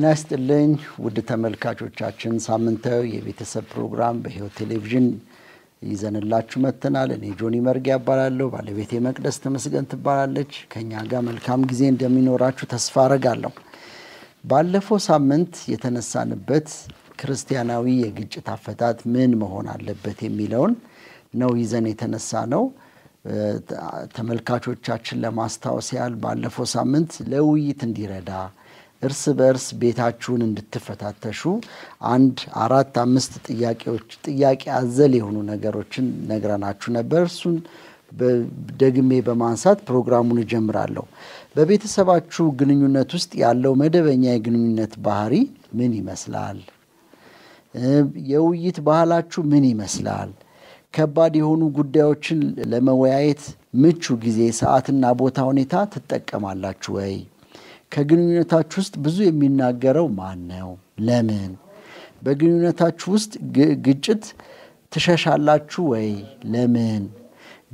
ጤና ይስጥልኝ ውድ ተመልካቾቻችን፣ ሳምንታዊ የቤተሰብ ፕሮግራም በህይወት ቴሌቪዥን ይዘንላችሁ መጥተናል። እኔ ጆኒ መርግ ያባላለሁ ባለቤት የመቅደስ ተመስገን ትባላለች። ከእኛ ጋር መልካም ጊዜ እንደሚኖራችሁ ተስፋ አረጋለሁ። ባለፈው ሳምንት የተነሳንበት ክርስቲያናዊ የግጭት አፈታት ምን መሆን አለበት የሚለውን ነው ይዘን የተነሳ ነው። ተመልካቾቻችን ለማስታወስ ያህል ባለፈው ሳምንት ለውይይት እንዲረዳ እርስ በእርስ ቤታችሁን እንድትፈታተሹ አንድ አራት አምስት ጥያቄዎች ጥያቄ አዘል የሆኑ ነገሮችን ነግረናችሁ ነበር። እሱን ደግሜ በማንሳት ፕሮግራሙን እጀምራለሁ። በቤተሰባችሁ ግንኙነት ውስጥ ያለው መደበኛ የግንኙነት ባህሪ ምን ይመስላል? የውይይት ባህላችሁ ምን ይመስላል? ከባድ የሆኑ ጉዳዮችን ለመወያየት ምቹ ጊዜ፣ ሰዓትና ቦታ ሁኔታ ትጠቀማላችሁ ወይ? ከግንኙነታችሁ ውስጥ ብዙ የሚናገረው ማን ነው? ለምን? በግንኙነታችሁ ውስጥ ግጭት ትሸሻላችሁ ወይ? ለምን?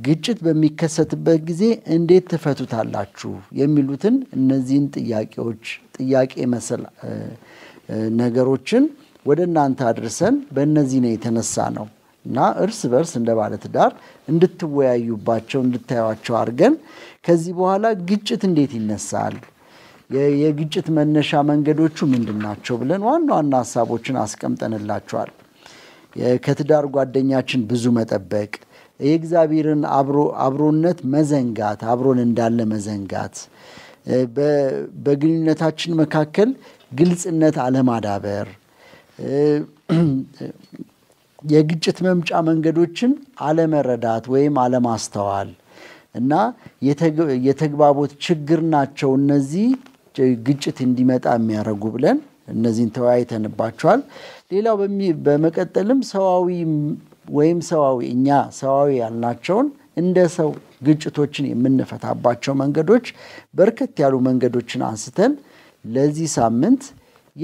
ግጭት በሚከሰትበት ጊዜ እንዴት ትፈቱታላችሁ? የሚሉትን እነዚህን ጥያቄዎች ጥያቄ መሰል ነገሮችን ወደ እናንተ አድርሰን በእነዚህ ነው የተነሳ ነው እና እርስ በርስ እንደ ባለትዳር እንድትወያዩባቸው እንድታዩቸው አድርገን ከዚህ በኋላ ግጭት እንዴት ይነሳል የግጭት መነሻ መንገዶቹ ምንድን ናቸው ብለን ዋና ዋና ሀሳቦችን አስቀምጠንላቸዋል። ከትዳር ጓደኛችን ብዙ መጠበቅ፣ የእግዚአብሔርን አብሮነት መዘንጋት፣ አብሮን እንዳለ መዘንጋት፣ በግንኙነታችን መካከል ግልጽነት አለማዳበር፣ የግጭት መምጫ መንገዶችን አለመረዳት ወይም አለማስተዋል እና የተግባቦት ችግር ናቸው እነዚህ ግጭት እንዲመጣ የሚያደርጉ ብለን እነዚህን ተወያይተንባቸዋል። ሌላው በመቀጠልም ሰዋዊ ወይም ሰዋዊ እኛ ሰዋዊ ያልናቸውን እንደ ሰው ግጭቶችን የምንፈታባቸው መንገዶች በርከት ያሉ መንገዶችን አንስተን ለዚህ ሳምንት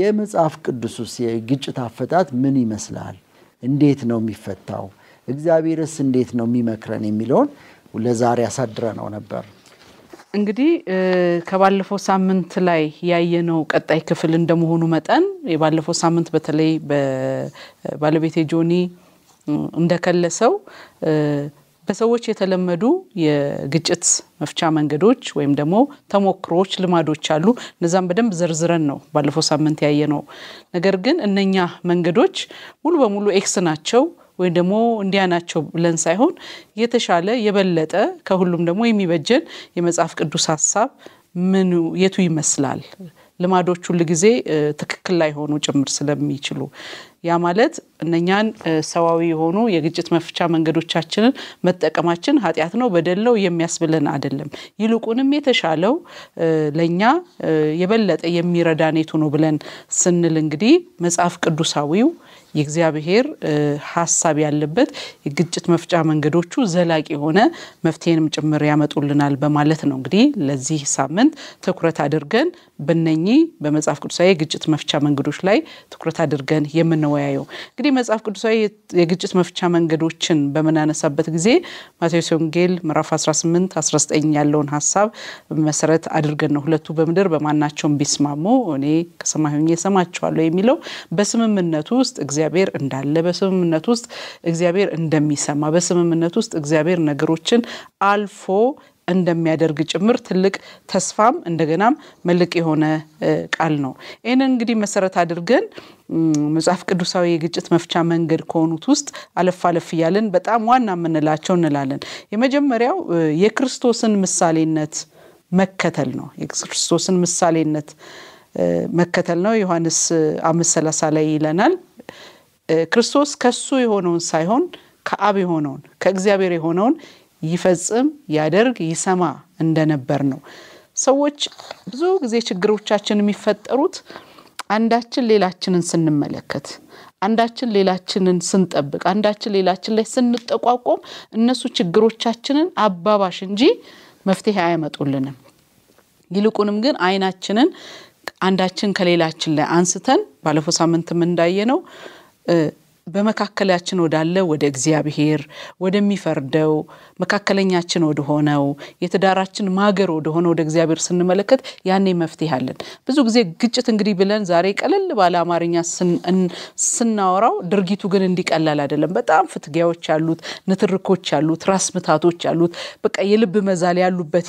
የመጽሐፍ ቅዱስ የግጭት አፈታት ምን ይመስላል፣ እንዴት ነው የሚፈታው፣ እግዚአብሔርስ እንዴት ነው የሚመክረን የሚለውን ለዛሬ ነው ነበር። እንግዲህ ከባለፈው ሳምንት ላይ ያየነው ቀጣይ ክፍል እንደመሆኑ መጠን የባለፈው ሳምንት በተለይ ባለቤቴ ጆኒ እንደከለሰው በሰዎች የተለመዱ የግጭት መፍቻ መንገዶች ወይም ደግሞ ተሞክሮዎች፣ ልማዶች አሉ። እነዛም በደንብ ዘርዝረን ነው ባለፈው ሳምንት ያየ ነው። ነገር ግን እነኛ መንገዶች ሙሉ በሙሉ ኤክስ ናቸው ወይም ደግሞ እንዲያ ናቸው ብለን ሳይሆን የተሻለ የበለጠ ከሁሉም ደግሞ የሚበጀን የመጽሐፍ ቅዱስ ሀሳብ ምኑ የቱ ይመስላል ልማዶች ሁል ጊዜ ትክክል ሆኑ ጭምር ስለሚችሉ ያ ማለት እነኛን ሰዋዊ የሆኑ የግጭት መፍቻ መንገዶቻችንን መጠቀማችን ኃጢአት ነው በደለው የሚያስብለን አይደለም። ይልቁንም የተሻለው ለእኛ የበለጠ የሚረዳን የቱ ነው ብለን ስንል እንግዲህ መጽሐፍ ቅዱሳዊው የእግዚአብሔር ሀሳብ ያለበት የግጭት መፍጫ መንገዶቹ ዘላቂ የሆነ መፍትሄንም ጭምር ያመጡልናል በማለት ነው እንግዲህ ለዚህ ሳምንት ትኩረት አድርገን በነኚህ በመጽሐፍ ቅዱሳዊ የግጭት መፍቻ መንገዶች ላይ ትኩረት አድርገን የምንወያየው እንግዲህ መጽሐፍ ቅዱሳዊ የግጭት መፍቻ መንገዶችን በምናነሳበት ጊዜ ማቴዎስ ወንጌል ምዕራፍ 18 19 ያለውን ሀሳብ መሰረት አድርገን ነው ሁለቱ በምድር በማናቸውም ቢስማሙ እኔ ከሰማይ ሆኜ እሰማቸዋለሁ የሚለው በስምምነቱ ውስጥ እግዚአብሔር እንዳለ በስምምነት ውስጥ እግዚአብሔር እንደሚሰማ በስምምነት ውስጥ እግዚአብሔር ነገሮችን አልፎ እንደሚያደርግ ጭምር ትልቅ ተስፋም እንደገናም መልቅ የሆነ ቃል ነው። ይህንን እንግዲህ መሰረት አድርገን መጽሐፍ ቅዱሳዊ የግጭት መፍቻ መንገድ ከሆኑት ውስጥ አለፍ አለፍ እያለን በጣም ዋና የምንላቸው እንላለን። የመጀመሪያው የክርስቶስን ምሳሌነት መከተል ነው። የክርስቶስን ምሳሌነት መከተል ነው። ዮሐንስ አምስት ሰላሳ ላይ ይለናል ክርስቶስ ከሱ የሆነውን ሳይሆን ከአብ የሆነውን ከእግዚአብሔር የሆነውን ይፈጽም፣ ያደርግ፣ ይሰማ እንደነበር ነው። ሰዎች ብዙ ጊዜ ችግሮቻችን የሚፈጠሩት አንዳችን ሌላችንን ስንመለከት፣ አንዳችን ሌላችንን ስንጠብቅ፣ አንዳችን ሌላችን ላይ ስንጠቋቆም እነሱ ችግሮቻችንን አባባሽ እንጂ መፍትሄ አያመጡልንም። ይልቁንም ግን አይናችንን አንዳችን ከሌላችን ላይ አንስተን ባለፈው ሳምንትም እንዳየ ነው በመካከላችን ወዳለ ወደ እግዚአብሔር ወደሚፈርደው መካከለኛችን ወደሆነው የትዳራችን ማገር ወደሆነ ወደ እግዚአብሔር ስንመለከት ያኔ መፍትሄ አለን። ብዙ ጊዜ ግጭት እንግዲህ ብለን ዛሬ ቀለል ባለ አማርኛ ስናወራው ድርጊቱ ግን እንዲቀላል አይደለም። በጣም ፍትጊያዎች ያሉት፣ ንትርኮች ያሉት፣ ራስ ምታቶች ያሉት፣ በቃ የልብ መዛል ያሉበት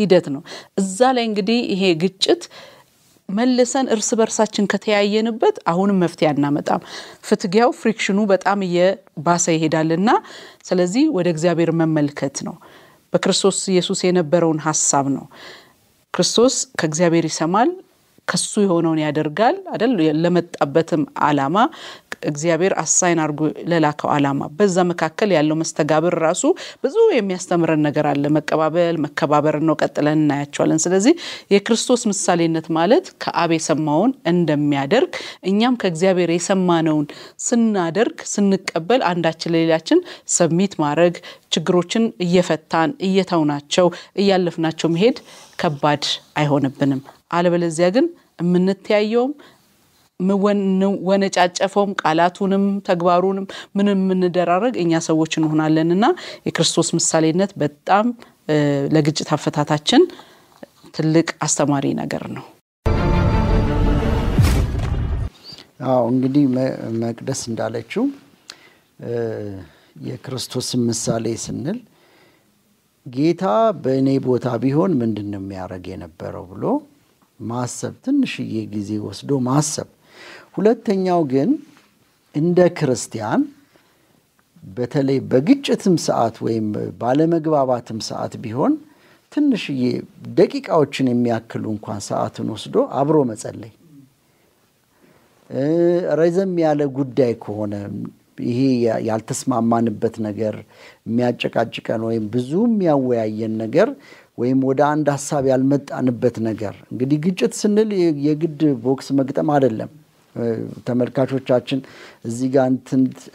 ሂደት ነው። እዛ ላይ እንግዲህ ይሄ ግጭት መልሰን እርስ በርሳችን ከተያየንበት አሁንም መፍትሄ አናመጣም። ፍትጊያው ፍሪክሽኑ በጣም እየባሰ ይሄዳልና ስለዚህ ወደ እግዚአብሔር መመልከት ነው። በክርስቶስ ኢየሱስ የነበረውን ሀሳብ ነው። ክርስቶስ ከእግዚአብሔር ይሰማል፣ ከሱ የሆነውን ያደርጋል አደል ለመጣበትም አላማ እግዚአብሔር አሳይን አርጎ ለላከው አላማ በዛ መካከል ያለው መስተጋብር ራሱ ብዙ የሚያስተምረን ነገር አለ። መቀባበል፣ መከባበር ነው፣ ቀጥለን እናያቸዋለን። ስለዚህ የክርስቶስ ምሳሌነት ማለት ከአብ የሰማውን እንደሚያደርግ እኛም ከእግዚአብሔር የሰማነውን ስናደርግ ስንቀበል አንዳችን ለሌላችን ሰሚት ማድረግ ችግሮችን እየፈታን እየተውናቸው እያለፍናቸው መሄድ ከባድ አይሆንብንም። አለበለዚያ ግን የምንተያየውም ወነጫጨፈውም ቃላቱንም ተግባሩንም ምንም የምንደራረግ እኛ ሰዎች እንሆናለን እና የክርስቶስ ምሳሌነት በጣም ለግጭት አፈታታችን ትልቅ አስተማሪ ነገር ነው። አዎ እንግዲህ መቅደስ እንዳለችው የክርስቶስን ምሳሌ ስንል ጌታ በእኔ ቦታ ቢሆን ምንድን ነው የሚያደርግ የነበረው ብሎ ማሰብ ትንሽዬ ጊዜ ወስዶ ማሰብ። ሁለተኛው ግን እንደ ክርስቲያን በተለይ በግጭትም ሰዓት ወይም ባለመግባባትም ሰዓት ቢሆን ትንሽዬ ደቂቃዎችን የሚያክሉ እንኳን ሰዓትን ወስዶ አብሮ መጸለይ ረዘም ያለ ጉዳይ ከሆነ ይሄ ያልተስማማንበት ነገር የሚያጨቃጭቀን ወይም ብዙ የሚያወያየን ነገር ወይም ወደ አንድ ሀሳብ ያልመጣንበት ነገር እንግዲህ ግጭት ስንል የግድ ቦክስ መግጠም አይደለም። ተመልካቾቻችን እዚህ ጋር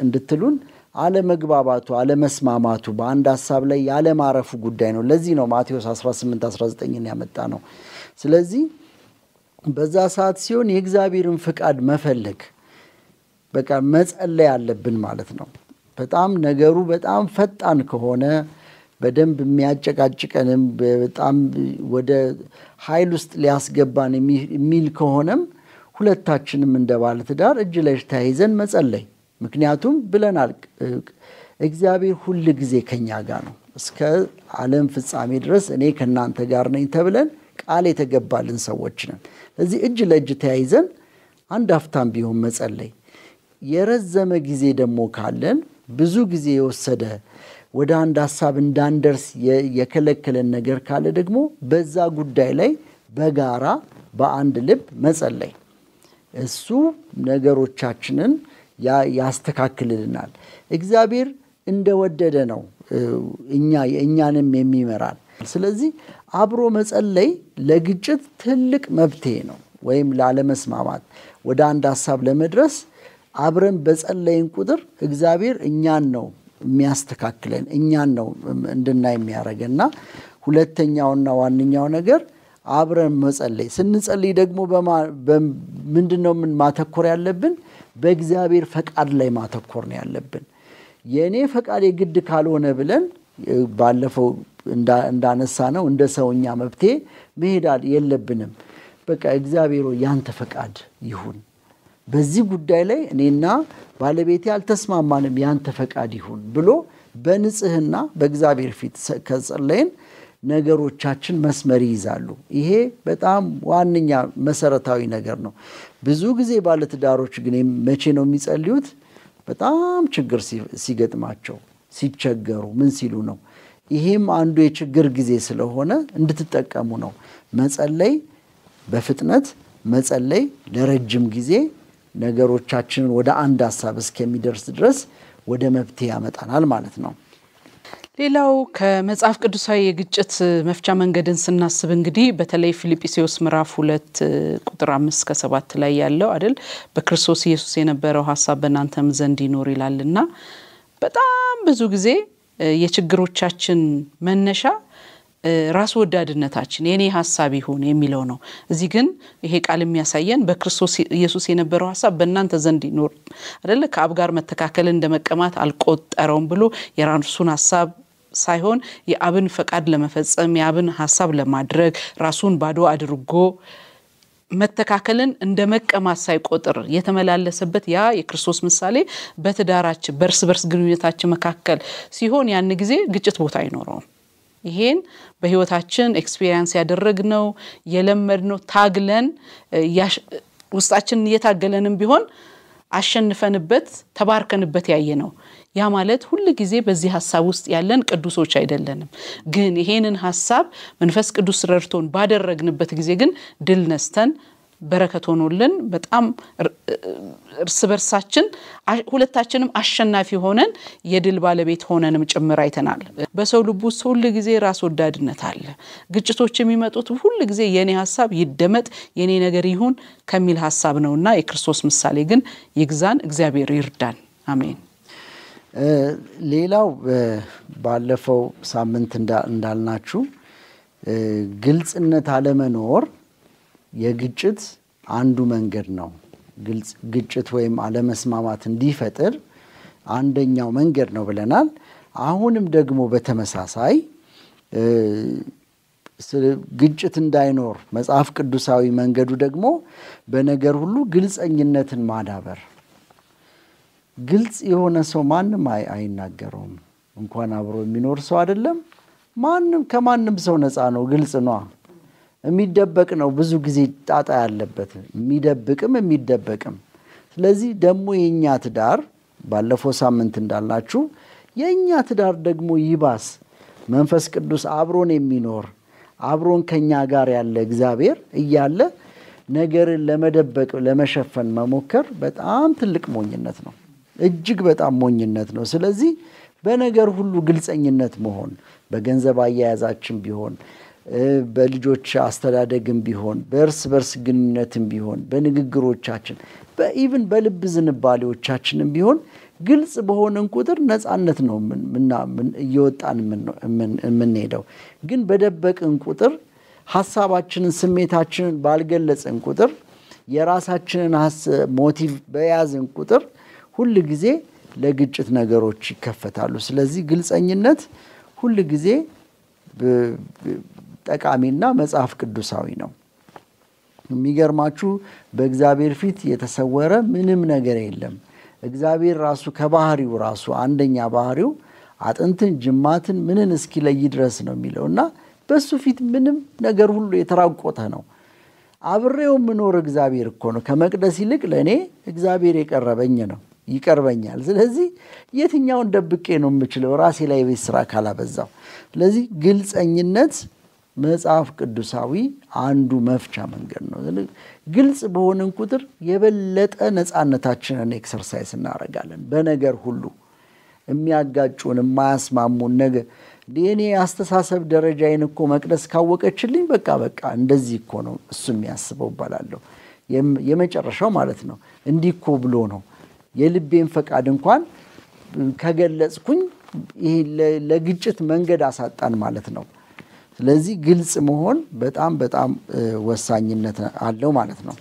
እንድትሉን አለመግባባቱ፣ አለመስማማቱ በአንድ ሀሳብ ላይ ያለማረፉ ጉዳይ ነው። ለዚህ ነው ማቴዎስ 18 19ን ያመጣ ነው። ስለዚህ በዛ ሰዓት ሲሆን የእግዚአብሔርን ፍቃድ መፈለግ በቃ መጸለይ አለብን ማለት ነው። በጣም ነገሩ በጣም ፈጣን ከሆነ በደንብ የሚያጨቃጭቀንም በጣም ወደ ኃይል ውስጥ ሊያስገባን የሚል ከሆነም ሁለታችንም እንደ ባለትዳር እጅ ለእጅ ተያይዘን መጸለይ። ምክንያቱም ብለናል፣ እግዚአብሔር ሁል ጊዜ ከኛ ጋር ነው እስከ ዓለም ፍጻሜ ድረስ እኔ ከእናንተ ጋር ነኝ ተብለን ቃል የተገባልን ሰዎች ነን። ስለዚህ እጅ ለእጅ ተያይዘን አንድ አፍታም ቢሆን መጸለይ የረዘመ ጊዜ ደግሞ ካለን ብዙ ጊዜ የወሰደ ወደ አንድ ሀሳብ እንዳንደርስ የከለከለን ነገር ካለ ደግሞ በዛ ጉዳይ ላይ በጋራ በአንድ ልብ መጸለይ እሱ ነገሮቻችንን ያስተካክልልናል። እግዚአብሔር እንደወደደ ነው እኛ የእኛንም የሚመራል። ስለዚህ አብሮ መጸለይ ለግጭት ትልቅ መብትሄ ነው፣ ወይም ላለመስማማት ወደ አንድ ሀሳብ ለመድረስ አብረን በጸለይን ቁጥር እግዚአብሔር እኛን ነው የሚያስተካክለን እኛን ነው እንድናይ የሚያደርገና ሁለተኛውና ዋነኛው ነገር አብረን መጸለይ። ስንጸልይ ደግሞ ምንድን ነው ምን ማተኮር ያለብን? በእግዚአብሔር ፈቃድ ላይ ማተኮር ነው ያለብን። የእኔ ፈቃድ የግድ ካልሆነ ብለን ባለፈው እንዳነሳ ነው እንደ ሰውኛ መብቴ መሄድ የለብንም። በቃ እግዚአብሔሮ ያንተ ፈቃድ ይሁን በዚህ ጉዳይ ላይ እኔና ባለቤቴ አልተስማማንም፣ ያንተ ፈቃድ ይሁን ብሎ በንጽህና በእግዚአብሔር ፊት ከጸለይን ነገሮቻችን መስመር ይይዛሉ። ይሄ በጣም ዋነኛ መሰረታዊ ነገር ነው። ብዙ ጊዜ ባለትዳሮች ግን መቼ ነው የሚጸልዩት? በጣም ችግር ሲገጥማቸው፣ ሲቸገሩ፣ ምን ሲሉ ነው። ይሄም አንዱ የችግር ጊዜ ስለሆነ እንድትጠቀሙ ነው። መጸለይ፣ በፍጥነት መጸለይ ለረጅም ጊዜ ነገሮቻችንን ወደ አንድ ሀሳብ እስከሚደርስ ድረስ ወደ መብት ያመጣናል ማለት ነው። ሌላው ከመጽሐፍ ቅዱሳዊ የግጭት መፍቻ መንገድን ስናስብ እንግዲህ በተለይ ፊልጵስዩስ ምዕራፍ ሁለት ቁጥር አምስት ከሰባት ላይ ያለው አይደል በክርስቶስ ኢየሱስ የነበረው ሀሳብ በእናንተም ዘንድ ይኖር ይላልና በጣም ብዙ ጊዜ የችግሮቻችን መነሻ ራስ ወዳድነታችን የኔ ሀሳብ ይሁን የሚለው ነው። እዚህ ግን ይሄ ቃል የሚያሳየን በክርስቶስ ኢየሱስ የነበረው ሀሳብ በእናንተ ዘንድ ይኖር አደለ፣ ከአብ ጋር መተካከል እንደ መቀማት አልቆጠረውም ብሎ የራሱን ሀሳብ ሳይሆን የአብን ፈቃድ ለመፈጸም የአብን ሀሳብ ለማድረግ ራሱን ባዶ አድርጎ መተካከልን እንደ መቀማት ሳይቆጥር የተመላለሰበት ያ የክርስቶስ ምሳሌ በትዳራችን በእርስ በርስ ግንኙነታችን መካከል ሲሆን ያን ጊዜ ግጭት ቦታ አይኖረውም። ይሄን በህይወታችን ኤክስፒሪየንስ ያደረግነው የለመድነው ታግለን ውስጣችንን እየታገለንም ቢሆን አሸንፈንበት ተባርከንበት ያየ ነው። ያ ማለት ሁል ጊዜ በዚህ ሀሳብ ውስጥ ያለን ቅዱሶች አይደለንም። ግን ይሄንን ሀሳብ መንፈስ ቅዱስ ረድቶን ባደረግንበት ጊዜ ግን ድል ነስተን በረከት ሆኖልን በጣም እርስ በርሳችን ሁለታችንም አሸናፊ ሆነን የድል ባለቤት ሆነንም ጭምር አይተናል። በሰው ልብ ውስጥ ሁል ጊዜ ራስ ወዳድነት አለ። ግጭቶች የሚመጡት ሁል ጊዜ የኔ ሀሳብ ይደመጥ፣ የኔ ነገር ይሁን ከሚል ሀሳብ እና የክርስቶስ ምሳሌ ግን ይግዛን፣ እግዚአብሔር ይርዳን። አሜን። ሌላው ባለፈው ሳምንት እንዳልናችሁ ግልጽነት አለመኖር የግጭት አንዱ መንገድ ነው። ግጭት ወይም አለመስማማት እንዲፈጥር አንደኛው መንገድ ነው ብለናል። አሁንም ደግሞ በተመሳሳይ ግጭት እንዳይኖር መጽሐፍ ቅዱሳዊ መንገዱ ደግሞ በነገር ሁሉ ግልፀኝነትን ማዳበር። ግልጽ የሆነ ሰው ማንም አይናገረውም። እንኳን አብሮ የሚኖር ሰው አይደለም። ማንም ከማንም ሰው ነፃ ነው። ግልጽ ኗ የሚደበቅ ነው። ብዙ ጊዜ ጣጣ ያለበት የሚደብቅም የሚደበቅም። ስለዚህ ደግሞ የእኛ ትዳር ባለፈው ሳምንት እንዳልናችሁ የእኛ ትዳር ደግሞ ይባስ መንፈስ ቅዱስ አብሮን የሚኖር አብሮን ከኛ ጋር ያለ እግዚአብሔር እያለ ነገርን ለመደበቅ ለመሸፈን መሞከር በጣም ትልቅ ሞኝነት ነው። እጅግ በጣም ሞኝነት ነው። ስለዚህ በነገር ሁሉ ግልፀኝነት መሆን በገንዘብ አያያዛችን ቢሆን በልጆች አስተዳደግም ቢሆን በእርስ በርስ ግንኙነትም ቢሆን በንግግሮቻችን በኢቭን በልብ ዝንባሌዎቻችንም ቢሆን ግልጽ በሆንን ቁጥር ነፃነት ነው እየወጣን የምንሄደው። ግን በደበቅን ቁጥር ሀሳባችንን፣ ስሜታችንን ባልገለጽን ቁጥር የራሳችንን ሞቲቭ በያዝን ቁጥር ሁል ጊዜ ለግጭት ነገሮች ይከፈታሉ። ስለዚህ ግልፀኝነት ሁል ጊዜ ጠቃሚና መጽሐፍ ቅዱሳዊ ነው። የሚገርማችሁ በእግዚአብሔር ፊት የተሰወረ ምንም ነገር የለም። እግዚአብሔር ራሱ ከባህሪው ራሱ አንደኛ ባህሪው አጥንትን፣ ጅማትን ምንን እስኪለይ ድረስ ነው የሚለው እና በሱ ፊት ምንም ነገር ሁሉ የተራቆተ ነው። አብሬው የምኖር እግዚአብሔር እኮ ነው። ከመቅደስ ይልቅ ለእኔ እግዚአብሔር የቀረበኝ ነው ይቀርበኛል። ስለዚህ የትኛውን ደብቄ ነው የምችለው? ራሴ ላይ የቤት ስራ ካላበዛው። ስለዚህ ግልፀኝነት መጽሐፍ ቅዱሳዊ አንዱ መፍቻ መንገድ ነው። ግልጽ በሆንን ቁጥር የበለጠ ነፃነታችንን ኤክሰርሳይዝ እናደርጋለን። በነገር ሁሉ የሚያጋጩን የማያስማሙን ነገ የኔ አስተሳሰብ ደረጃ እኮ መቅደስ ካወቀችልኝ በቃ በቃ እንደዚህ እኮ ነው እሱ የሚያስበው ይባላለሁ የመጨረሻው ማለት ነው እንዲኮ ብሎ ነው የልቤን ፈቃድ እንኳን ከገለጽኩኝ ይህ ለግጭት መንገድ አሳጣን ማለት ነው። ስለዚህ ግልጽ መሆን በጣም በጣም ወሳኝነት አለው ማለት ነው።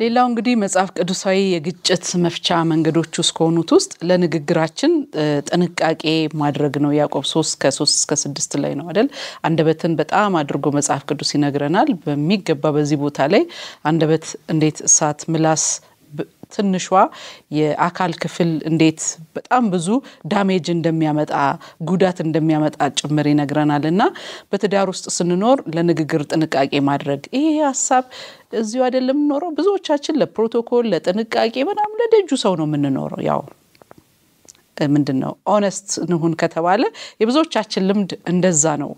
ሌላው እንግዲህ መጽሐፍ ቅዱሳዊ የግጭት መፍቻ መንገዶች ውስጥ ከሆኑት ውስጥ ለንግግራችን ጥንቃቄ ማድረግ ነው። ያዕቆብ ሶስት ከሶስት እስከ ስድስት ላይ ነው አደል? አንደበትን በጣም አድርጎ መጽሐፍ ቅዱስ ይነግረናል በሚገባ። በዚህ ቦታ ላይ አንደበት እንዴት እሳት ምላስ ትንሿ የአካል ክፍል እንዴት በጣም ብዙ ዳሜጅ እንደሚያመጣ ጉዳት እንደሚያመጣ ጭምር ይነግረናል። እና በትዳር ውስጥ ስንኖር ለንግግር ጥንቃቄ ማድረግ ይሄ ሀሳብ እዚሁ አይደለም የምኖረው ብዙዎቻችን ለፕሮቶኮል ለጥንቃቄ ምናምን ለደጁ ሰው ነው የምንኖረው ያው ምንድን ነው ኦነስት ንሁን ከተባለ የብዙዎቻችን ልምድ እንደዛ ነው።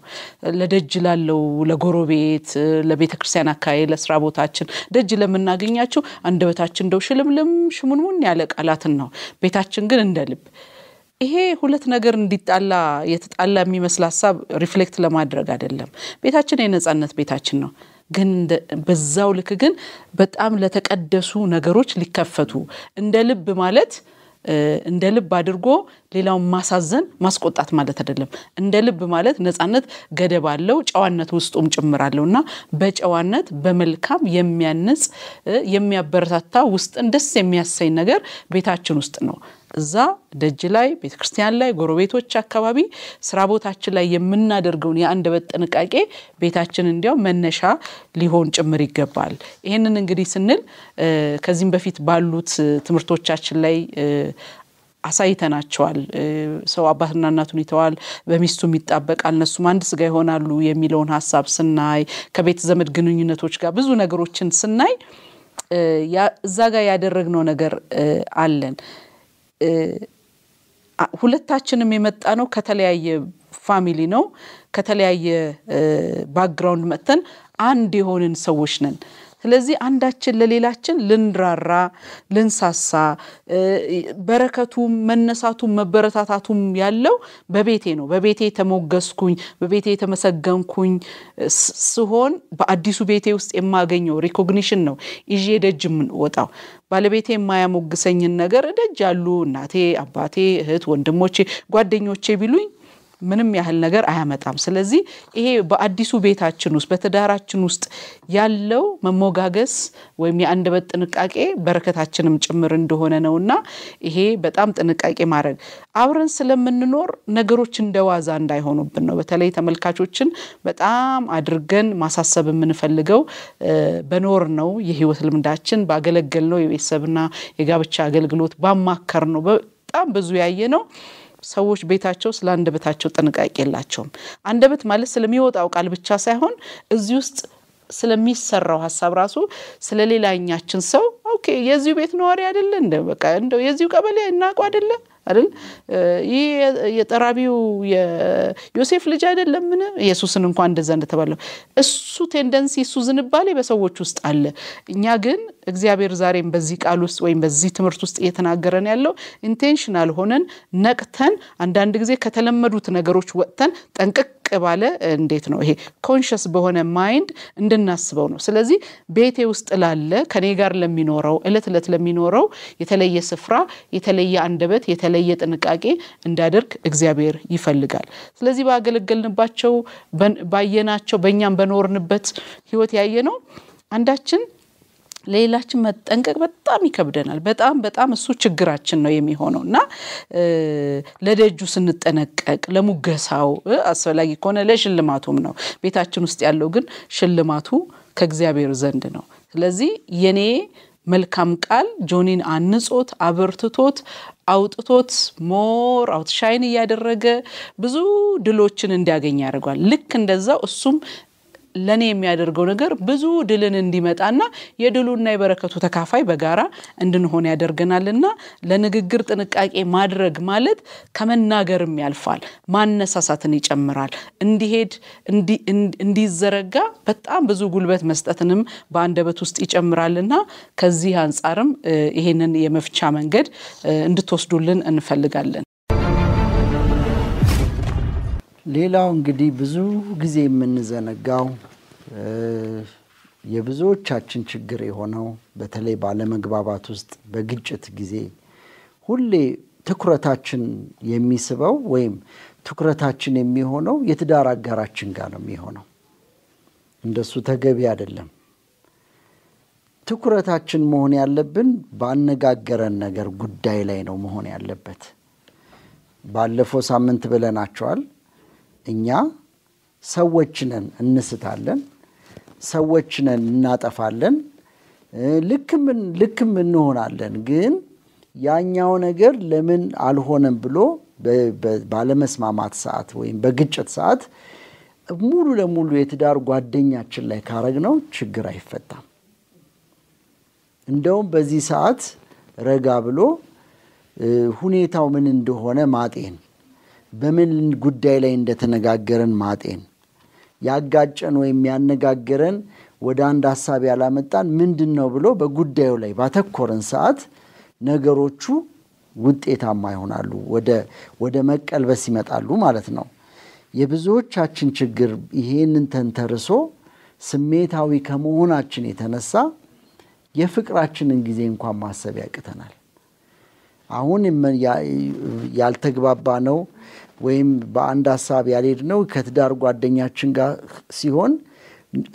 ለደጅ ላለው ለጎረቤት፣ ለቤተ ክርስቲያን አካባቢ፣ ለስራ ቦታችን ደጅ ለምናገኛቸው አንደበታችን እንደው ሽልምልም ሽሙንሙን ያለ ቃላትን ነው። ቤታችን ግን እንደ ልብ ይሄ ሁለት ነገር እንዲጣላ የተጣላ የሚመስል ሀሳብ ሪፍሌክት ለማድረግ አይደለም። ቤታችን የነፃነት ቤታችን ነው። ግን በዛው ልክ ግን በጣም ለተቀደሱ ነገሮች ሊከፈቱ እንደ ልብ ማለት እንደ ልብ አድርጎ ሌላውን ማሳዘን ማስቆጣት ማለት አይደለም። እንደ ልብ ማለት ነፃነት ገደብ አለው፣ ጨዋነት ውስጡም ጭምር አለው እና በጨዋነት በመልካም የሚያንጽ የሚያበረታታ ውስጥን ደስ የሚያሰኝ ነገር ቤታችን ውስጥ ነው። እዛ ደጅ ላይ ቤተክርስቲያን ላይ ጎረቤቶች አካባቢ ስራ ቦታችን ላይ የምናደርገውን የአንደበት ጥንቃቄ ቤታችን እንዲያው መነሻ ሊሆን ጭምር ይገባል። ይህንን እንግዲህ ስንል ከዚህም በፊት ባሉት ትምህርቶቻችን ላይ አሳይተናቸዋል። ሰው አባትና እናቱን ይተዋል፣ በሚስቱም ይጣበቃል፣ እነሱም አንድ ስጋ ይሆናሉ የሚለውን ሀሳብ ስናይ ከቤት ዘመድ ግንኙነቶች ጋር ብዙ ነገሮችን ስናይ እዛ ጋር ያደረግነው ነገር አለን። ሁለታችንም የመጣ ነው ከተለያየ ፋሚሊ ነው ከተለያየ ባክግራውንድ መጥተን አንድ የሆንን ሰዎች ነን። ስለዚህ አንዳችን ለሌላችን ልንራራ፣ ልንሳሳ በረከቱም መነሳቱም መበረታታቱም ያለው በቤቴ ነው። በቤቴ የተሞገስኩኝ፣ በቤቴ የተመሰገንኩኝ ስሆን በአዲሱ ቤቴ ውስጥ የማገኘው ሪኮግኒሽን ነው ይዤ ደጅ የምንወጣው። ባለቤቴ የማያሞግሰኝን ነገር ደጅ አሉ እናቴ፣ አባቴ፣ እህት፣ ወንድሞቼ፣ ጓደኞቼ ቢሉኝ ምንም ያህል ነገር አያመጣም። ስለዚህ ይሄ በአዲሱ ቤታችን ውስጥ በትዳራችን ውስጥ ያለው መሞጋገስ ወይም የአንደበት ጥንቃቄ በረከታችንም ጭምር እንደሆነ ነውና ይሄ በጣም ጥንቃቄ ማድረግ አብረን ስለምንኖር ነገሮች እንደዋዛ እንዳይሆኑብን ነው። በተለይ ተመልካቾችን በጣም አድርገን ማሳሰብ የምንፈልገው በኖር ነው የህይወት ልምዳችን ባገለገል ነው የቤተሰብና የጋብቻ አገልግሎት ባማከር ነው በጣም ብዙ ያየ ነው ሰዎች ቤታቸው ስለ አንደበታቸው ጥንቃቄ የላቸውም። አንደበት ማለት ስለሚወጣው ቃል ብቻ ሳይሆን እዚህ ውስጥ ስለሚሰራው ሀሳብ ራሱ ስለ ሌላኛችን ሰው ኦኬ፣ የዚሁ ቤት ነዋሪ አይደለ እንደ በቃ እንደው የዚሁ ቀበሌ እናውቀው አይደለ አይደል? ይህ የጠራቢው የዮሴፍ ልጅ ምን ኢየሱስን እንኳን እንደዛ እንደተባለው እሱ ቴንደንሲ፣ እሱ ዝንባሌ በሰዎች ውስጥ አለ። እኛ ግን እግዚአብሔር ዛሬም በዚህ ቃል ውስጥ ወይም በዚህ ትምህርት ውስጥ እየተናገረን ያለው ኢንቴንሽናል ሆነን ነቅተን አንዳንድ ጊዜ ከተለመዱት ነገሮች ወጥተን ጠንቅቅ ባለ እንዴት ነው ይሄ ኮንሽስ በሆነ ማይንድ እንድናስበው ነው። ስለዚህ ቤቴ ውስጥ ላለ ከኔ ጋር ለሚኖረው እለት እለት ለሚኖረው የተለየ ስፍራ፣ የተለየ አንደበት፣ የተለየ ጥንቃቄ እንዳደርግ እግዚአብሔር ይፈልጋል። ስለዚህ ባገለገልንባቸው፣ ባየናቸው፣ በእኛም በኖርንበት ህይወት ያየ ነው አንዳችን ለሌላችን መጠንቀቅ በጣም ይከብደናል። በጣም በጣም እሱ ችግራችን ነው የሚሆነው እና ለደጁ ስንጠነቀቅ፣ ለሙገሳው አስፈላጊ ከሆነ ለሽልማቱም ነው። ቤታችን ውስጥ ያለው ግን ሽልማቱ ከእግዚአብሔር ዘንድ ነው። ስለዚህ የኔ መልካም ቃል ጆኒን አንጾት አበርትቶት አውጥቶት ሞር አውትሻይን እያደረገ ብዙ ድሎችን እንዲያገኝ ያደርጓል። ልክ እንደዛው እሱም ለእኔ የሚያደርገው ነገር ብዙ ድልን እንዲመጣና የድሉና የበረከቱ ተካፋይ በጋራ እንድንሆን ያደርገናልና ለንግግር ጥንቃቄ ማድረግ ማለት ከመናገርም ያልፋል፣ ማነሳሳትን ይጨምራል፣ እንዲሄድ እንዲዘረጋ በጣም ብዙ ጉልበት መስጠትንም በአንደበት ውስጥ ይጨምራልና ከዚህ አንጻርም ይሄንን የመፍቻ መንገድ እንድትወስዱልን እንፈልጋለን። ሌላው እንግዲህ ብዙ ጊዜ የምንዘነጋው የብዙዎቻችን ችግር የሆነው በተለይ ባለመግባባት ውስጥ በግጭት ጊዜ ሁሌ ትኩረታችን የሚስበው ወይም ትኩረታችን የሚሆነው የትዳር አጋራችን ጋር ነው የሚሆነው። እንደሱ ተገቢ አይደለም። ትኩረታችን መሆን ያለብን ባነጋገረን ነገር ጉዳይ ላይ ነው መሆን ያለበት። ባለፈው ሳምንት ብለናቸዋል። እኛ ሰዎችነን እንስታለን፣ ሰዎችነን እናጠፋለን፣ ልክም እንሆናለን። ግን ያኛው ነገር ለምን አልሆነም ብሎ ባለመስማማት ሰዓት ወይም በግጭት ሰዓት ሙሉ ለሙሉ የትዳር ጓደኛችን ላይ ካረግነው ችግር አይፈታም። እንደውም በዚህ ሰዓት ረጋ ብሎ ሁኔታው ምን እንደሆነ ማጤን በምን ጉዳይ ላይ እንደተነጋገረን ማጤን፣ ያጋጨን ወይም ያነጋገረን ወደ አንድ ሀሳብ ያላመጣን ምንድን ነው ብሎ በጉዳዩ ላይ ባተኮረን ሰዓት ነገሮቹ ውጤታማ ይሆናሉ፣ ወደ መቀልበስ ይመጣሉ ማለት ነው። የብዙዎቻችን ችግር ይሄንን ተንተርሶ ስሜታዊ ከመሆናችን የተነሳ የፍቅራችንን ጊዜ እንኳን ማሰብ ያቅተናል። አሁን ያልተግባባ ነው ወይም በአንድ ሀሳብ ያልሄድ ነው ከትዳር ጓደኛችን ጋር ሲሆን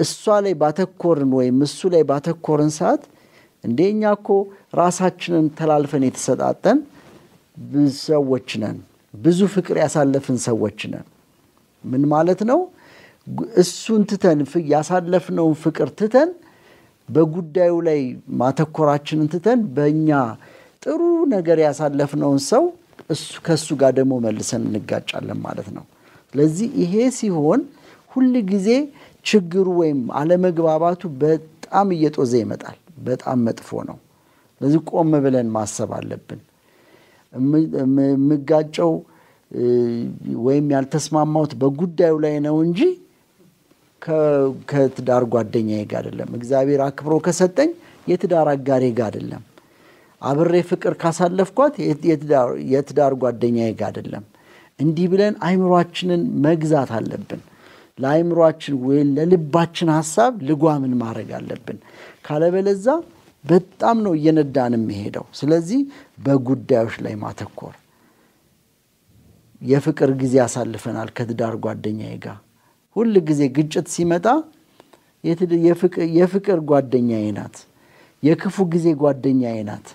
እሷ ላይ ባተኮርን ወይም እሱ ላይ ባተኮርን ሰዓት እንደኛ ኮ ራሳችንን ተላልፈን የተሰጣጠን ሰዎች ነን። ብዙ ፍቅር ያሳለፍን ሰዎች ነን። ምን ማለት ነው? እሱን ትተን ያሳለፍነውን ፍቅር ትተን በጉዳዩ ላይ ማተኮራችንን ትተን በእኛ ጥሩ ነገር ያሳለፍነውን ሰው እሱ ከእሱ ጋር ደግሞ መልሰን እንጋጫለን ማለት ነው። ስለዚህ ይሄ ሲሆን ሁል ጊዜ ችግሩ ወይም አለመግባባቱ በጣም እየጦዘ ይመጣል። በጣም መጥፎ ነው። ስለዚህ ቆም ብለን ማሰብ አለብን። የምጋጨው ወይም ያልተስማማሁት በጉዳዩ ላይ ነው እንጂ ከትዳር ጓደኛዬ ጋር አይደለም። እግዚአብሔር አክብሮ ከሰጠኝ የትዳር አጋሬ ጋር አይደለም። አብሬ ፍቅር ካሳለፍኳት የትዳር ጓደኛዬ ጋ አይደለም። እንዲህ ብለን አይምሯችንን መግዛት አለብን። ለአይምሯችን ወይም ለልባችን ሀሳብ ልጓምን ማድረግ አለብን። ካለበለዛ በጣም ነው እየነዳን የሚሄደው። ስለዚህ በጉዳዮች ላይ ማተኮር። የፍቅር ጊዜ አሳልፈናል ከትዳር ጓደኛዬ ጋር። ሁል ጊዜ ግጭት ሲመጣ የፍቅር ጓደኛዬ ናት፣ የክፉ ጊዜ ጓደኛዬ ናት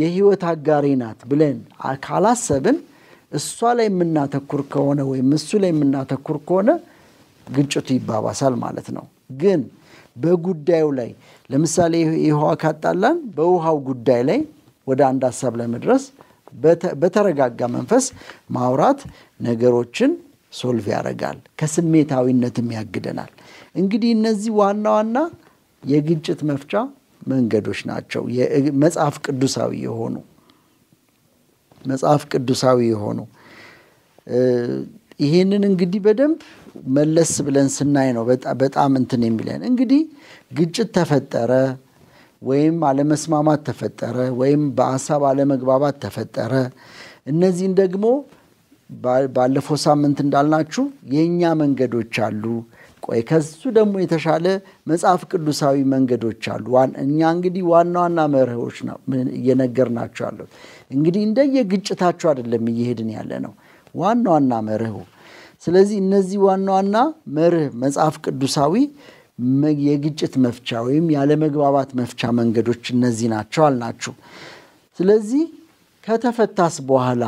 የህይወት አጋሪ ናት ብለን ካላሰብን እሷ ላይ የምናተኩር ከሆነ ወይም እሱ ላይ የምናተኩር ከሆነ ግጭቱ ይባባሳል ማለት ነው። ግን በጉዳዩ ላይ ለምሳሌ ይህዋ ካጣላን በውሃው ጉዳይ ላይ ወደ አንድ ሀሳብ ለመድረስ በተረጋጋ መንፈስ ማውራት ነገሮችን ሶልቭ ያደርጋል፣ ከስሜታዊነትም ያግደናል። እንግዲህ እነዚህ ዋና ዋና የግጭት መፍቻ መንገዶች ናቸው። መጽሐፍ ቅዱሳዊ የሆኑ መጽሐፍ ቅዱሳዊ የሆኑ ይህንን እንግዲህ በደንብ መለስ ብለን ስናይ ነው በጣም እንትን የሚለን እንግዲህ ግጭት ተፈጠረ ወይም አለመስማማት ተፈጠረ ወይም በአሳብ አለመግባባት ተፈጠረ። እነዚህን ደግሞ ባለፈው ሳምንት እንዳልናችሁ የእኛ መንገዶች አሉ ቆይ ከሱ ደግሞ የተሻለ መጽሐፍ ቅዱሳዊ መንገዶች አሉ። እኛ እንግዲህ ዋና ዋና መርሆች እየነገርናቸው አለ እንግዲህ እንደየግጭታቸው አይደለም እየሄድን ያለ ነው፣ ዋና ዋና መርህ። ስለዚህ እነዚህ ዋና ዋና መርህ መጽሐፍ ቅዱሳዊ የግጭት መፍቻ ወይም ያለመግባባት መፍቻ መንገዶች እነዚህ ናቸው አልናችሁ። ስለዚህ ከተፈታስ በኋላ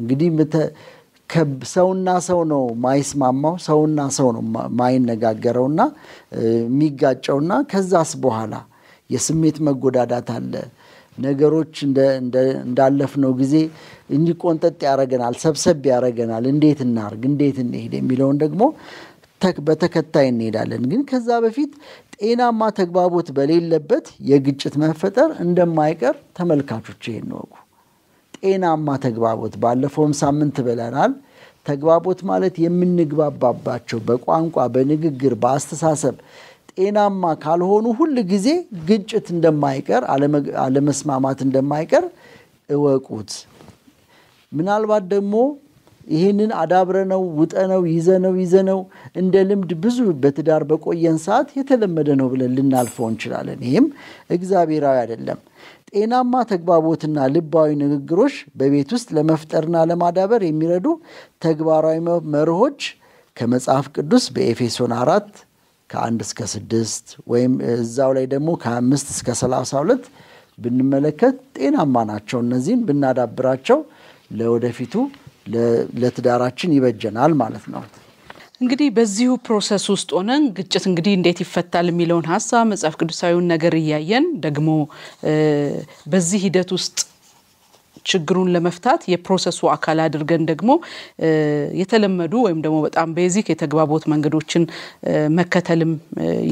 እንግዲህ ሰውና ሰው ነው ማይስማማው፣ ሰውና ሰው ነው ማይነጋገረውና የሚጋጨውና ከዛስ በኋላ የስሜት መጎዳዳት አለ። ነገሮች እንዳለፍነው ጊዜ እንዲቆንጠጥ ያደርገናል፣ ሰብሰብ ያደርገናል። እንዴት እናርግ፣ እንዴት እንሄድ የሚለውን ደግሞ በተከታይ እንሄዳለን። ግን ከዛ በፊት ጤናማ ተግባቦት በሌለበት የግጭት መፈጠር እንደማይቀር ተመልካቾች ይሄን እወቁ። ጤናማ ተግባቦት ባለፈውም ሳምንት ብለናል። ተግባቦት ማለት የምንግባባባቸው በቋንቋ፣ በንግግር፣ በአስተሳሰብ ጤናማ ካልሆኑ ሁል ጊዜ ግጭት እንደማይቀር አለመስማማት እንደማይቀር እወቁት። ምናልባት ደግሞ ይህንን አዳብረነው ውጠነው ይዘነው ይዘነው እንደ ልምድ ብዙ በትዳር በቆየን ሰዓት የተለመደ ነው ብለን ልናልፈው እንችላለን። ይህም እግዚአብሔራዊ አይደለም። ጤናማ ተግባቦትና ልባዊ ንግግሮች በቤት ውስጥ ለመፍጠርና ለማዳበር የሚረዱ ተግባራዊ መርሆች ከመጽሐፍ ቅዱስ በኤፌሶን አራት ከአንድ እስከ ስድስት ወይም እዛው ላይ ደግሞ ከአምስት እስከ ሰላሳ ሁለት ብንመለከት ጤናማ ናቸው። እነዚህን ብናዳብራቸው ለወደፊቱ ለትዳራችን ይበጀናል ማለት ነው። እንግዲህ በዚሁ ፕሮሰስ ውስጥ ሆነን ግጭት እንግዲህ እንዴት ይፈታል የሚለውን ሀሳብ መጽሐፍ ቅዱሳዊውን ነገር እያየን ደግሞ በዚህ ሂደት ውስጥ ችግሩን ለመፍታት የፕሮሰሱ አካል አድርገን ደግሞ የተለመዱ ወይም ደግሞ በጣም ቤዚክ የተግባቦት መንገዶችን መከተልም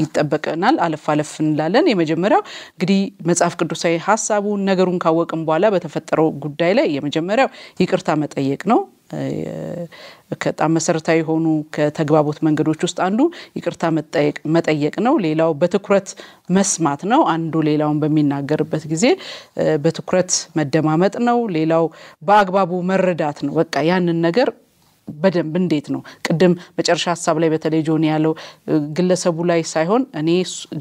ይጠበቀናል። አለፍ አለፍ እንላለን። የመጀመሪያው እንግዲህ መጽሐፍ ቅዱሳዊ ሀሳቡን ነገሩን ካወቅም በኋላ በተፈጠረው ጉዳይ ላይ የመጀመሪያው ይቅርታ መጠየቅ ነው። በጣም መሰረታዊ የሆኑ ከተግባቦት መንገዶች ውስጥ አንዱ ይቅርታ መጠየቅ ነው። ሌላው በትኩረት መስማት ነው። አንዱ ሌላውን በሚናገርበት ጊዜ በትኩረት መደማመጥ ነው። ሌላው በአግባቡ መረዳት ነው። በቃ ያንን ነገር በደንብ እንዴት ነው ቅድም መጨረሻ ሀሳብ ላይ በተለይ ጆኒ ያለው ግለሰቡ ላይ ሳይሆን እኔ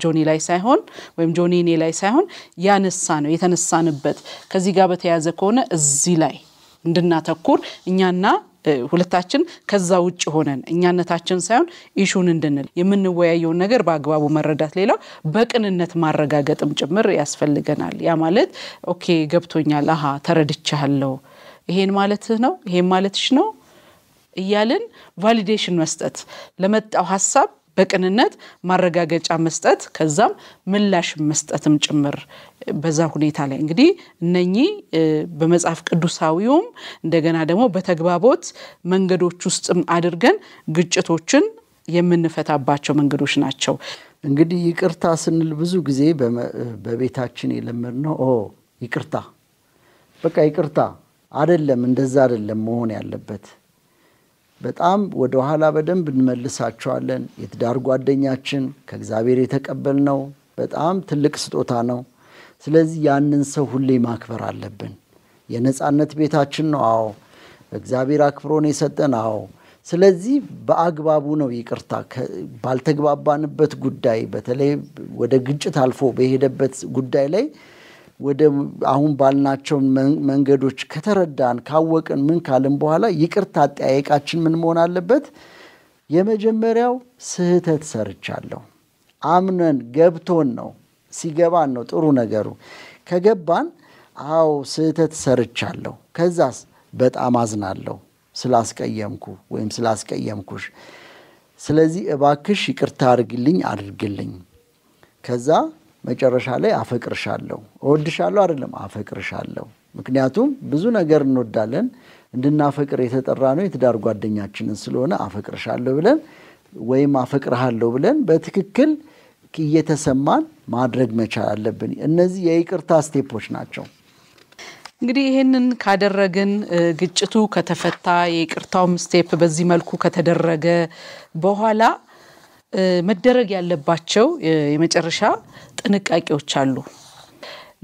ጆኒ ላይ ሳይሆን ወይም ጆኒ እኔ ላይ ሳይሆን ያነሳ ነው የተነሳንበት ከዚህ ጋር በተያያዘ ከሆነ እዚህ ላይ እንድናተኩር እኛና ሁለታችን ከዛ ውጭ ሆነን እኛነታችን ሳይሆን ኢሹን እንድንል የምንወያየውን ነገር በአግባቡ መረዳት፣ ሌላው በቅንነት ማረጋገጥም ጭምር ያስፈልገናል። ያ ማለት ኦኬ ገብቶኛል፣ አሃ ተረድቻለሁ፣ ይሄን ማለትህ ነው፣ ይሄን ማለትሽ ነው እያልን ቫሊዴሽን መስጠት ለመጣው ሀሳብ በቅንነት ማረጋገጫ መስጠት ከዛም ምላሽ መስጠትም ጭምር በዛ ሁኔታ ላይ እንግዲህ እነኚህ በመጽሐፍ ቅዱሳዊውም እንደገና ደግሞ በተግባቦት መንገዶች ውስጥም አድርገን ግጭቶችን የምንፈታባቸው መንገዶች ናቸው። እንግዲህ ይቅርታ ስንል ብዙ ጊዜ በቤታችን የለመድነው ኦ ይቅርታ፣ በቃ ይቅርታ አይደለም። እንደዛ አይደለም መሆን ያለበት። በጣም ወደ ኋላ በደንብ እንመልሳቸዋለን። የትዳር ጓደኛችን ከእግዚአብሔር የተቀበልነው በጣም ትልቅ ስጦታ ነው። ስለዚህ ያንን ሰው ሁሌ ማክበር አለብን። የነፃነት ቤታችን ነው። አዎ፣ እግዚአብሔር አክብሮን የሰጠን አዎ። ስለዚህ በአግባቡ ነው ይቅርታ ባልተግባባንበት ጉዳይ በተለይ ወደ ግጭት አልፎ በሄደበት ጉዳይ ላይ ወደ አሁን ባልናቸው መንገዶች ከተረዳን ካወቅን ምን ካልን በኋላ ይቅርታ አጠያየቃችን ምን መሆን አለበት? የመጀመሪያው ስህተት ሰርቻለሁ አምነን ገብቶን ነው። ሲገባን ነው ጥሩ ነገሩ። ከገባን አዎ ስህተት ሰርቻለሁ፣ ከዛስ በጣም አዝናለሁ ስላስቀየምኩ ወይም ስላስቀየምኩሽ፣ ስለዚህ እባክሽ ይቅርታ አድርግልኝ አድርግልኝ ከዛ መጨረሻ ላይ አፈቅርሻለሁ፣ እወድሻለሁ አይደለም፣ አፈቅርሻለሁ። ምክንያቱም ብዙ ነገር እንወዳለን። እንድናፈቅር የተጠራ ነው የትዳር ጓደኛችንን ስለሆነ አፈቅርሻለሁ ብለን ወይም አፈቅርሃለሁ ብለን በትክክል እየተሰማን ማድረግ መቻል አለብን። እነዚህ የይቅርታ ስቴፖች ናቸው። እንግዲህ ይህንን ካደረግን ግጭቱ ከተፈታ የይቅርታውም ስቴፕ በዚህ መልኩ ከተደረገ በኋላ መደረግ ያለባቸው የመጨረሻ ጥንቃቄዎች አሉ።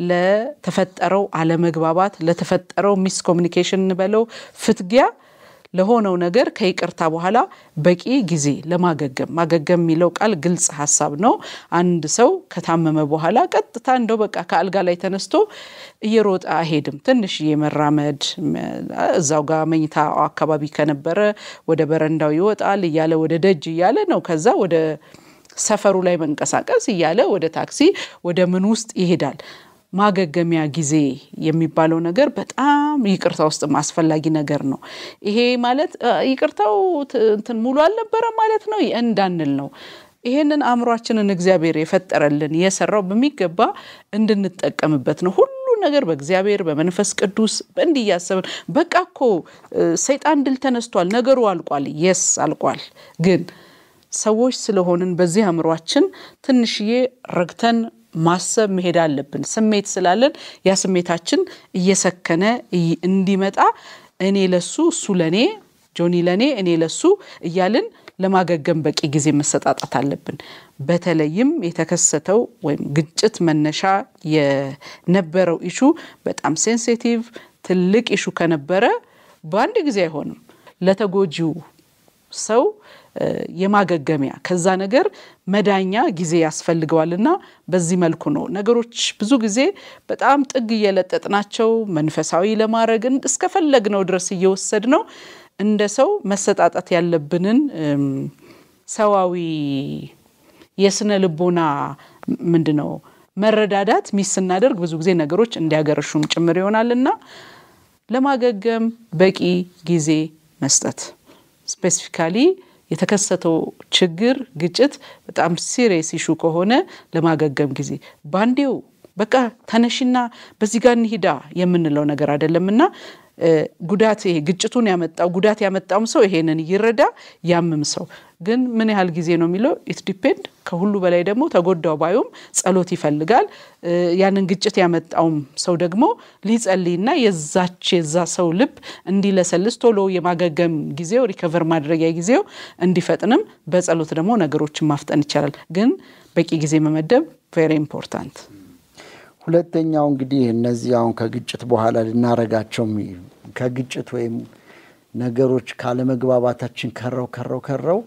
ለተፈጠረው አለመግባባት፣ ለተፈጠረው ሚስ ኮሚኒኬሽን እንበለው ፍትጊያ ለሆነው ነገር ከይቅርታ በኋላ በቂ ጊዜ ለማገገም ማገገም የሚለው ቃል ግልጽ ሀሳብ ነው። አንድ ሰው ከታመመ በኋላ ቀጥታ እንደው በቃ ከአልጋ ላይ ተነስቶ እየሮጠ አይሄድም። ትንሽ የመራመድ እዛው ጋር መኝታ አካባቢ ከነበረ ወደ በረንዳው ይወጣል እያለ ወደ ደጅ እያለ ነው ከዛ ወደ ሰፈሩ ላይ መንቀሳቀስ እያለ ወደ ታክሲ ወደ ምን ውስጥ ይሄዳል። ማገገሚያ ጊዜ የሚባለው ነገር በጣም ይቅርታ ውስጥ አስፈላጊ ነገር ነው። ይሄ ማለት ይቅርታው እንትን ሙሉ አልነበረም ማለት ነው እንዳንል ነው። ይሄንን አእምሯችንን እግዚአብሔር የፈጠረልን የሰራው በሚገባ እንድንጠቀምበት ነው። ሁሉ ነገር በእግዚአብሔር በመንፈስ ቅዱስ እንዲህ እያሰብን በቃ እኮ ሰይጣን ድል ተነስቷል፣ ነገሩ አልቋል። የስ አልቋል ግን ሰዎች ስለሆንን በዚህ አእምሯችን ትንሽዬ ረግተን ማሰብ መሄድ አለብን። ስሜት ስላለን ያ ስሜታችን እየሰከነ እንዲመጣ እኔ ለሱ እሱ ለእኔ ጆኒ ለእኔ እኔ ለሱ እያልን ለማገገም በቂ ጊዜ መሰጣጣት አለብን። በተለይም የተከሰተው ወይም ግጭት መነሻ የነበረው ኢሹ በጣም ሴንሲቲቭ ትልቅ ኢሹ ከነበረ በአንድ ጊዜ አይሆንም። ለተጎጂው ሰው የማገገሚያ ከዛ ነገር መዳኛ ጊዜ ያስፈልገዋል እና በዚህ መልኩ ነው ነገሮች ብዙ ጊዜ በጣም ጥግ እየለጠጥናቸው መንፈሳዊ ለማድረግ እስከፈለግነው ድረስ እየወሰድ ነው እንደ ሰው መሰጣጣት ያለብንን ሰዋዊ የስነ ልቦና ምንድን ነው መረዳዳት ሚስ ስናደርግ ብዙ ጊዜ ነገሮች እንዲያገረሹም ጭምር ይሆናልና ለማገገም በቂ ጊዜ መስጠት ስፔሲፊካሊ የተከሰተው ችግር ግጭት በጣም ሲሪየስ ኢሹ ከሆነ ለማገገም ጊዜ ባንዴው በቃ ተነሽና በዚህ ጋር እንሂዳ የምንለው ነገር አይደለምና ጉዳት ይሄ ግጭቱን ያመጣው ጉዳት ያመጣውም ሰው ይሄንን ይረዳ፣ ያምም ሰው ግን ምን ያህል ጊዜ ነው የሚለው ኢት ዲፔንድ። ከሁሉ በላይ ደግሞ ተጎዳው ባዩም ጸሎት ይፈልጋል። ያንን ግጭት ያመጣውም ሰው ደግሞ ሊጸልይና የዛች የዛ ሰው ልብ እንዲለሰልስ ቶሎ የማገገም ጊዜው ሪከቨር ማድረጊያ ጊዜው እንዲፈጥንም በጸሎት ደግሞ ነገሮችን ማፍጠን ይቻላል። ግን በቂ ጊዜ መመደብ ቬሪ ኢምፖርታንት ሁለተኛው እንግዲህ እነዚህ አሁን ከግጭት በኋላ ልናረጋቸው ከግጭት ወይም ነገሮች ካለመግባባታችን ከረው ከረው ከረው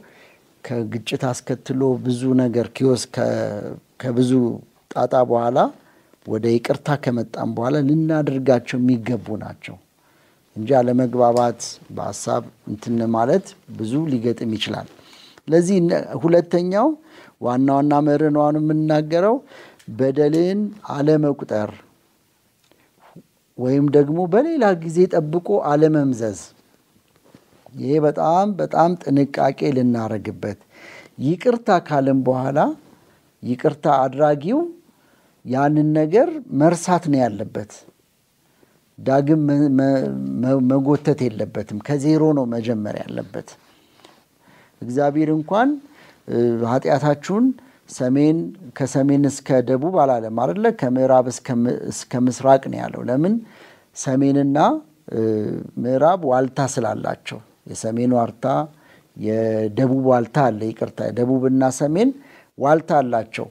ከግጭት አስከትሎ ብዙ ነገር ኪዮስ ከብዙ ጣጣ በኋላ ወደ ይቅርታ ከመጣም በኋላ ልናደርጋቸው የሚገቡ ናቸው እንጂ አለመግባባት በሀሳብ እንትን ማለት ብዙ ሊገጥም ይችላል። ለዚህ ሁለተኛው ዋና ዋና ምዕርነዋን የምናገረው በደልን አለመቁጠር ወይም ደግሞ በሌላ ጊዜ ጠብቆ አለመምዘዝ። ይሄ በጣም በጣም ጥንቃቄ ልናረግበት። ይቅርታ ካለም በኋላ ይቅርታ አድራጊው ያንን ነገር መርሳት ነው ያለበት። ዳግም መጎተት የለበትም። ከዜሮ ነው መጀመር ያለበት። እግዚአብሔር እንኳን ኃጢአታችሁን ሰሜን ከሰሜን እስከ ደቡብ አላለም አደለ? ከምዕራብ እስከ ምስራቅ ነው ያለው። ለምን? ሰሜንና ምዕራብ ዋልታ ስላላቸው የሰሜን ዋርታ የደቡብ ዋልታ አለ። ይቅርታ፣ ደቡብና ሰሜን ዋልታ አላቸው።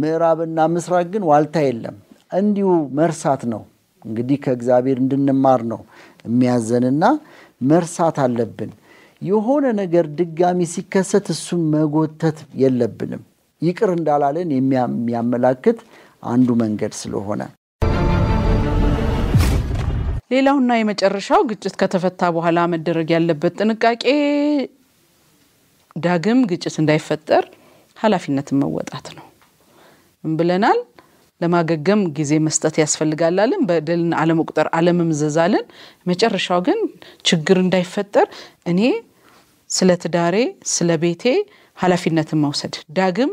ምዕራብና ምስራቅ ግን ዋልታ የለም። እንዲሁ መርሳት ነው እንግዲህ ከእግዚአብሔር እንድንማር ነው የሚያዘንና መርሳት አለብን። የሆነ ነገር ድጋሚ ሲከሰት እሱን መጎተት የለብንም። ይቅር እንዳላለን የሚያመላክት አንዱ መንገድ ስለሆነ ሌላውና የመጨረሻው ግጭት ከተፈታ በኋላ መደረግ ያለበት ጥንቃቄ ዳግም ግጭት እንዳይፈጠር ኃላፊነትን መወጣት ነው። ምን ብለናል? ለማገገም ጊዜ መስጠት ያስፈልጋላልን፣ በደልን አለመቁጠር አለመምዘዛልን። መጨረሻው ግን ችግር እንዳይፈጠር እኔ ስለ ትዳሬ ስለ ቤቴ ኃላፊነትን መውሰድ ዳግም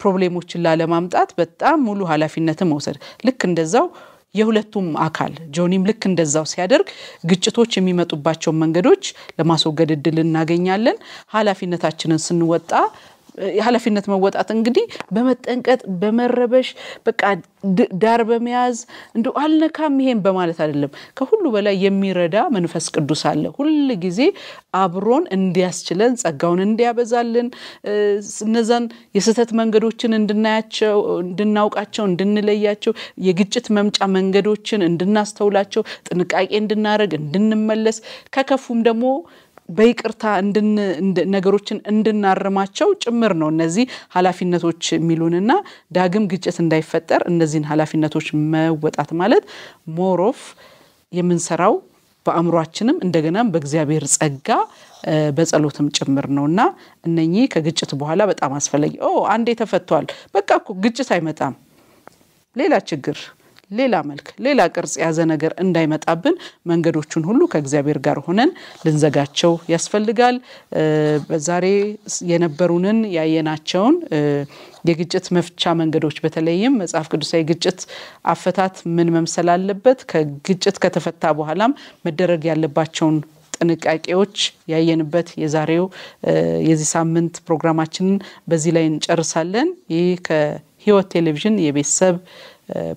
ፕሮብሌሞችን ላለማምጣት በጣም ሙሉ ኃላፊነትን መውሰድ ልክ እንደዛው የሁለቱም አካል ጆኒም ልክ እንደዛው ሲያደርግ ግጭቶች የሚመጡባቸውን መንገዶች ለማስወገድ እድል እናገኛለን። ኃላፊነታችንን ስንወጣ የኃላፊነት መወጣት እንግዲህ በመጠንቀጥ በመረበሽ በቃ ዳር በመያዝ እንደ አልነካም ይሄን በማለት አይደለም። ከሁሉ በላይ የሚረዳ መንፈስ ቅዱስ አለ። ሁል ጊዜ አብሮን እንዲያስችለን ጸጋውን እንዲያበዛልን እነዛን የስህተት መንገዶችን እንድናያቸው፣ እንድናውቃቸው፣ እንድንለያቸው የግጭት መምጫ መንገዶችን እንድናስተውላቸው ጥንቃቄ እንድናደርግ እንድንመለስ ከከፉም ደግሞ በይቅርታ ነገሮችን እንድናርማቸው ጭምር ነው እነዚህ ኃላፊነቶች የሚሉንና ዳግም ግጭት እንዳይፈጠር እነዚህን ኃላፊነቶች መወጣት ማለት ሞሮፍ የምንሰራው በአእምሯችንም እንደገናም በእግዚአብሔር ጸጋ በጸሎትም ጭምር ነው እና እነኚህ ከግጭት በኋላ በጣም አስፈላጊ አንዴ ተፈቷል፣ በቃ እኮ ግጭት አይመጣም ሌላ ችግር ሌላ መልክ፣ ሌላ ቅርጽ የያዘ ነገር እንዳይመጣብን መንገዶቹን ሁሉ ከእግዚአብሔር ጋር ሆነን ልንዘጋቸው ያስፈልጋል። በዛሬ የነበሩንን ያየናቸውን የግጭት መፍቻ መንገዶች በተለይም መጽሐፍ ቅዱሳዊ ግጭት አፈታት ምን መምሰል አለበት፣ ከግጭት ከተፈታ በኋላም መደረግ ያለባቸውን ጥንቃቄዎች ያየንበት የዛሬው የዚህ ሳምንት ፕሮግራማችንን በዚህ ላይ እንጨርሳለን። ይህ ከህይወት ቴሌቪዥን የቤተሰብ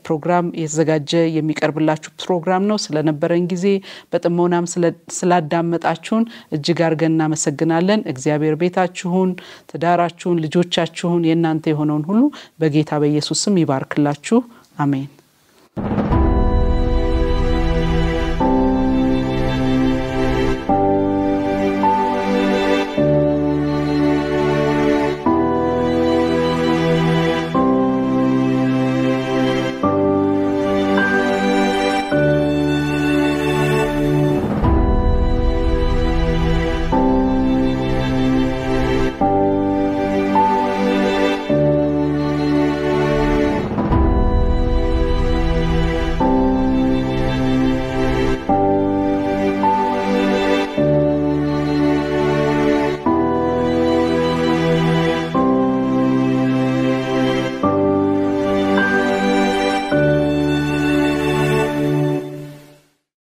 ፕሮግራም የተዘጋጀ የሚቀርብላችሁ ፕሮግራም ነው። ስለነበረን ጊዜ በጥሞናም ስላዳመጣችሁን እጅግ አድርገን እናመሰግናለን። እግዚአብሔር ቤታችሁን፣ ትዳራችሁን፣ ልጆቻችሁን የእናንተ የሆነውን ሁሉ በጌታ በኢየሱስ ስም ይባርክላችሁ። አሜን።